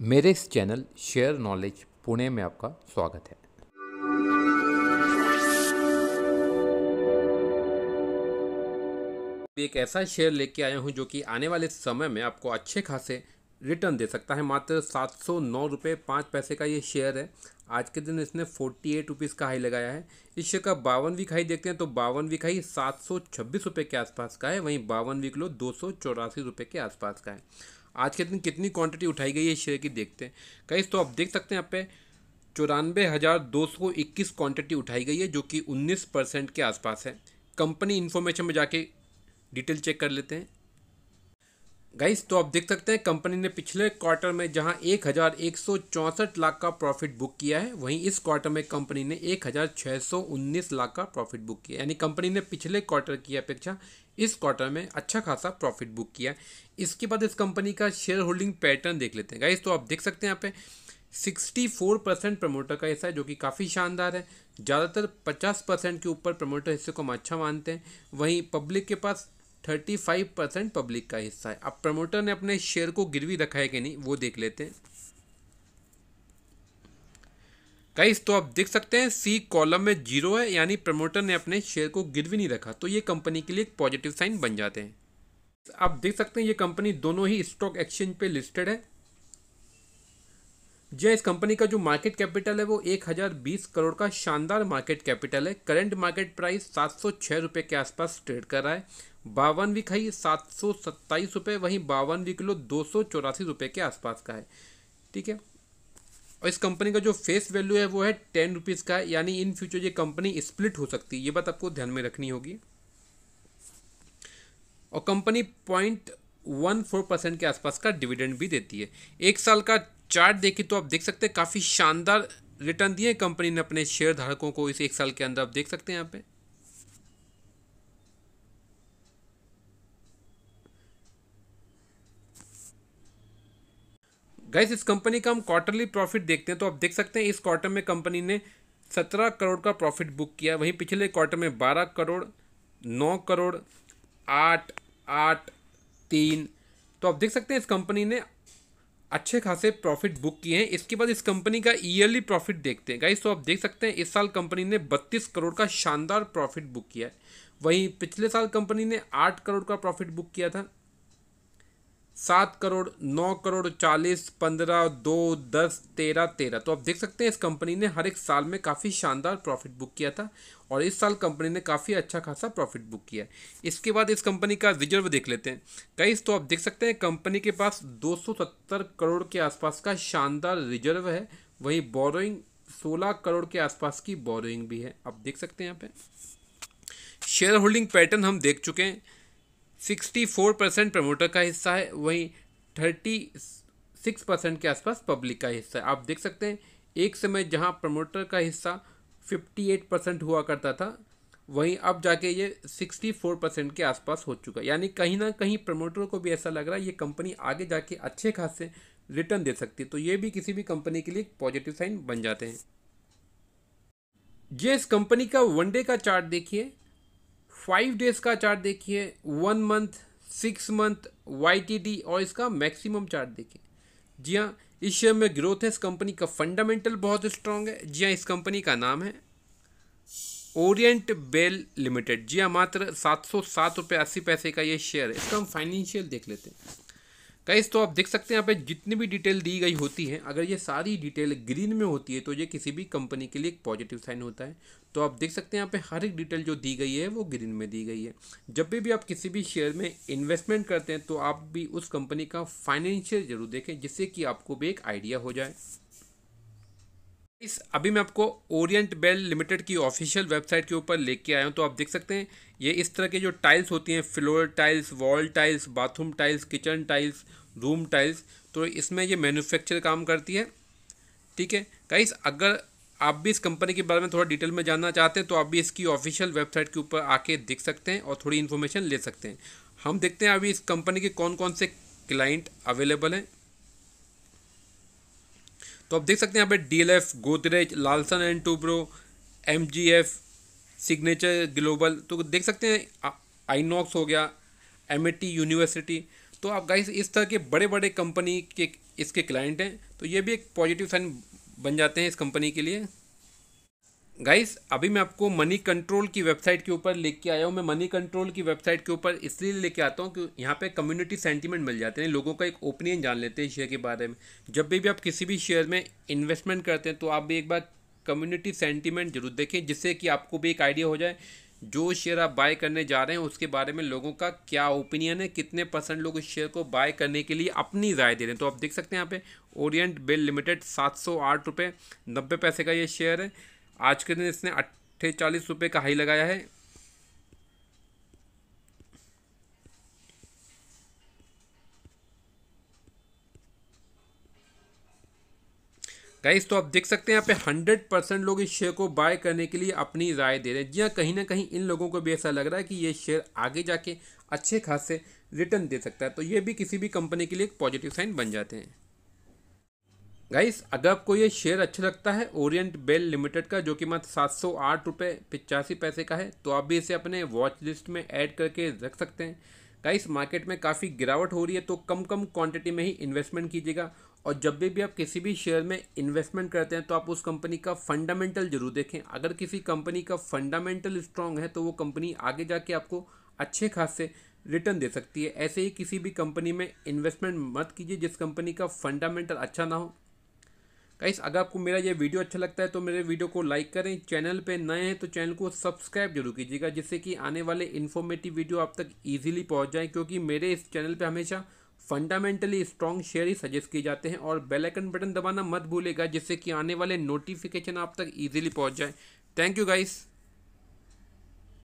मेरे इस channel share knowledge Pune में आपका स्वागत है एक ऐसा शेयर लेके आया हूं जो कि आने वाले समय में आपको अच्छे खासे रिटर्न दे सकता है मात्र सात सौ नौ रुपये पाँच पैसे का ये शेयर है आज के दिन इसने फोर्टी एट रुपीज़ का हाई लगाया है इस शेयर का बावन वीक हाई देखते हैं तो बावन वीक हाई सात सौ छब्बीस रुपये के आसपास का है वहीं बावन वीक लो दो सौ चौरासी रुपये के आसपास का है आज के दिन कितनी क्वांटिटी उठाई गई है शेयर की देखते हैं कहीं तो आप देख सकते हैं यहाँ पे चौरानवे हज़ार दो सौ इक्कीस क्वान्टिटी उठाई गई है जो कि उन्नीस परसेंट के आसपास है कंपनी इन्फॉर्मेशन में जाके डिटेल चेक कर लेते हैं गाइस तो आप देख सकते हैं कंपनी ने पिछले क्वार्टर में जहां एक लाख का प्रॉफिट बुक किया है वहीं इस क्वार्टर में कंपनी ने 1619 लाख का प्रॉफिट बुक किया यानी कंपनी ने पिछले क्वार्टर की अपेक्षा इस क्वार्टर में अच्छा खासा प्रॉफिट बुक किया इसके बाद इस कंपनी का शेयर होल्डिंग पैटर्न देख लेते हैं गाइस तो आप देख सकते हैं यहाँ पे फोर परसेंट प्रमोटर का हिस्सा है जो कि काफ़ी शानदार है ज़्यादातर 50 परसेंट के ऊपर प्रमोटर हिस्से को हम अच्छा मानते हैं वहीं पब्लिक के पास थर्टी फाइव परसेंट पब्लिक का हिस्सा है अब प्रमोटर ने अपने शेयर को गिरवी रखा है कि नहीं वो देख लेते हैं गाइस तो आप देख सकते हैं सी कॉलम में जीरो है यानी प्रमोटर ने अपने शेयर को गिरवी नहीं रखा तो ये कंपनी के लिए एक पॉजिटिव साइन बन जाते हैं आप देख सकते हैं ये कंपनी दोनों ही स्टॉक एक्सचेंज पे लिस्टेड है जी इस कंपनी का जो मार्केट कैपिटल है वो एक हज़ार बीस करोड़ का शानदार मार्केट कैपिटल है करंट मार्केट प्राइस सात सौ छः रुपये के आसपास ट्रेड कर रहा है बावन वीक हाई सात सौ सत्ताईस रुपये वहीं बावन वीक लो दो सौ चौरासी रुपये के आसपास का है ठीक है और इस कंपनी का जो फेस वैल्यू है वो है टेन रुपीज़ का यानी इन फ्यूचर ये कंपनी स्प्लिट हो सकती है ये बात आपको ध्यान में रखनी होगी और company point one four percent के आसपास का डिविडेंड भी देती है एक साल का चार्ट देखें तो आप देख सकते हैं काफ़ी शानदार रिटर्न दिए कंपनी ने अपने शेयर धारकों को इस एक साल के अंदर आप देख सकते हैं यहाँ पे गैस इस कंपनी का हम क्वार्टरली प्रॉफिट देखते हैं तो आप देख सकते हैं इस क्वार्टर में कंपनी ने सत्रह करोड़ का प्रॉफिट बुक किया वहीं पिछले क्वार्टर में बारह करोड़ नौ करोड़ आठ आठ तीन तो आप देख सकते हैं इस कंपनी ने अच्छे खासे प्रॉफिट बुक किए हैं इसके बाद इस कंपनी का ईयरली प्रॉफिट देखते हैं गाइस तो आप देख सकते हैं इस साल कंपनी ने 32 करोड़ का शानदार प्रॉफिट बुक किया है वहीं पिछले साल कंपनी ने 8 करोड़ का प्रॉफिट बुक किया था सात करोड़ नौ करोड़ चालीस पंद्रह दो दस तेरह तेरह तो आप देख सकते हैं इस कंपनी ने हर एक साल में काफ़ी शानदार प्रॉफिट बुक किया था और इस साल कंपनी ने काफ़ी अच्छा खासा प्रॉफिट बुक किया है इसके बाद इस कंपनी का रिजर्व देख लेते हैं कई तो आप देख सकते हैं कंपनी के पास सत्तर करोड़ के आसपास का शानदार रिजर्व है वहीं बोरोइंग सोलह करोड़ के आसपास की बोरोइंग भी है आप देख सकते हैं यहाँ पे शेयर होल्डिंग पैटर्न हम देख चुके हैं 64 परसेंट प्रमोटर का हिस्सा है वहीं 36 परसेंट के आसपास पब्लिक का हिस्सा है आप देख सकते हैं एक समय जहां प्रमोटर का हिस्सा 58 परसेंट हुआ करता था वहीं अब जाके ये 64 परसेंट के आसपास हो चुका है यानी कहीं ना कहीं प्रमोटरों को भी ऐसा लग रहा है ये कंपनी आगे जाके अच्छे खासे रिटर्न दे सकती है तो ये भी किसी भी कंपनी के लिए पॉजिटिव साइन बन जाते हैं जे इस कंपनी का वनडे का चार्ट देखिए फाइव डेज का चार्ट देखिए one month six month Y और इसका मैक्सिमम चार्ट देखिए जी हाँ इस शेयर में ग्रोथ है इस कंपनी का फंडामेंटल बहुत स्ट्रांग है जी हाँ इस कंपनी का नाम है ओरिएंट बेल लिमिटेड जी हाँ मात्र सात सौ सात रुपये अस्सी पैसे का ये शेयर है इसका हम फाइनेंशियल देख लेते हैं कैस तो आप देख सकते हैं यहाँ पे जितनी भी डिटेल दी गई होती है अगर ये सारी डिटेल ग्रीन में होती है तो ये किसी भी कंपनी के लिए एक पॉजिटिव साइन होता है तो आप देख सकते हैं यहाँ पे हर एक डिटेल जो दी गई है वो ग्रीन में दी गई है जब भी भी आप किसी भी शेयर में इन्वेस्टमेंट करते हैं तो आप भी उस कंपनी का फाइनेंशियल जरूर देखें जिससे कि आपको भी एक आइडिया हो जाए इस अभी मैं आपको ओरिएंट बेल लिमिटेड की ऑफिशियल वेबसाइट के ऊपर लेके आया हूँ तो आप देख सकते हैं ये इस तरह के जो टाइल्स होती हैं floor tiles wall tiles bathroom tiles kitchen tiles room tiles तो इसमें ये मैन्युफैक्चर काम करती है ठीक है गाइस अगर आप भी इस कंपनी के बारे में थोड़ा डिटेल में जानना चाहते हैं तो आप भी इसकी ऑफिशियल वेबसाइट के ऊपर आके देख सकते हैं और थोड़ी इन्फॉर्मेशन ले सकते हैं हम देखते हैं अभी इस कंपनी के कौन कौन से क्लाइंट अवेलेबल हैं तो आप देख सकते हैं यहाँ पे F Godrej Larsen and Toubro F Signature Global तो देख सकते हैं आइनॉक्स हो गया एमएटी यूनिवर्सिटी तो आप गाइस इस तरह के बड़े बड़े कंपनी के इसके क्लाइंट हैं तो ये भी एक पॉजिटिव साइन बन जाते हैं इस कंपनी के लिए गाइस अभी मैं आपको मनी कंट्रोल की वेबसाइट के ऊपर लेके आया हूँ मैं मनी कंट्रोल की वेबसाइट के ऊपर इसलिए लेके आता हूँ कि यहाँ पे कम्युनिटी सेंटीमेंट मिल जाते हैं लोगों का एक ओपिनियन जान लेते हैं शेयर के बारे में जब भी भी आप किसी भी शेयर में इन्वेस्टमेंट करते हैं तो आप भी एक बार कम्युनिटी सेंटीमेंट जरूर देखें जिससे कि आपको भी एक आइडिया हो जाए जो शेयर आप बाय करने जा रहे हैं उसके बारे में लोगों का क्या ओपिनियन है कितने परसेंट लोग इस शेयर को बाय करने के लिए अपनी राय दे रहे हैं तो आप देख सकते हैं यहाँ पे ओरिएंट बिल लिमिटेड सात सौ आठ रुपये नब्बे पैसे का ये शेयर है आज के दिन इसने अट्ठे चालीस रुपये का हाई लगाया है गाइस तो आप देख सकते हैं यहाँ पे हंड्रेड परसेंट लोग इस शेयर को बाय करने के लिए अपनी राय दे रहे हैं जी हाँ कहीं ना कहीं इन लोगों को भी ऐसा लग रहा है कि ये शेयर आगे जाके अच्छे खासे रिटर्न दे सकता है तो ये भी किसी भी कंपनी के लिए एक पॉजिटिव साइन बन जाते हैं गाइस अगर आपको ये शेयर अच्छा लगता है ओरिएंट बेल लिमिटेड का जो कि मात्र सात सौ आठ रुपये पिचासी पैसे का है तो आप भी इसे अपने वॉच लिस्ट में ऐड करके रख सकते हैं गाइस मार्केट में काफ़ी गिरावट हो रही है तो कम कम क्वांटिटी में ही इन्वेस्टमेंट कीजिएगा और जब भी भी आप किसी भी शेयर में इन्वेस्टमेंट करते हैं तो आप उस कंपनी का फंडामेंटल जरूर देखें अगर किसी कंपनी का फंडामेंटल स्ट्रांग है तो वो कंपनी आगे जाके आपको अच्छे खासे रिटर्न दे सकती है ऐसे ही किसी भी कंपनी में इन्वेस्टमेंट मत कीजिए जिस कंपनी का फंडामेंटल अच्छा ना हो गाइस अगर आपको मेरा ये वीडियो अच्छा लगता है तो मेरे वीडियो को लाइक करें चैनल पे नए हैं तो चैनल को सब्सक्राइब जरूर कीजिएगा जिससे कि आने वाले इन्फॉर्मेटिव वीडियो आप तक इजीली पहुंच जाएं क्योंकि मेरे इस चैनल पे हमेशा फंडामेंटली स्ट्रॉन्ग शेयर ही सजेस्ट किए जाते हैं और बेल आइकन बटन दबाना मत भूलेगा जिससे कि आने वाले नोटिफिकेशन आप तक ईजिली पहुँच जाए थैंक यू गाइस